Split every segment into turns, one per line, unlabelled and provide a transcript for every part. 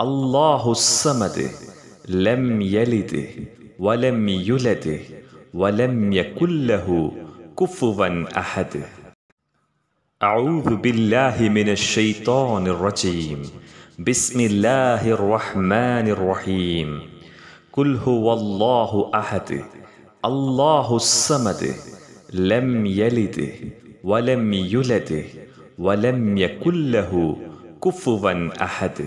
الله الصمد لم يلده ولم يلده ولم يكن له كفوا احد اعوذ بالله من الشيطان الرجيم بسم الله الرحمن الرحيم قل هو الله احد الله الصمد لم يلده ولم يلده ولم يكن له كفوا احد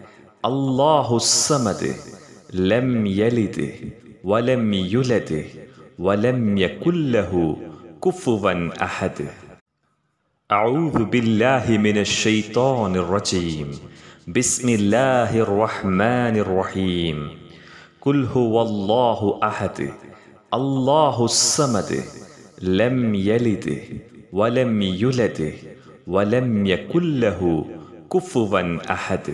الله الصمد لم يلد ولم يلده ولم يكن له كفوا احد اعوذ بالله من الشيطان الرجيم بسم الله الرحمن الرحيم كل هو الله احد الله الصمد لم يلد ولم يلده ولم يكن له كفوا احد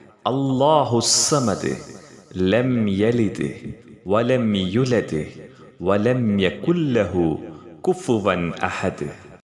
الله الصمد لم يلده ولم يلده ولم يكن له كفوا احد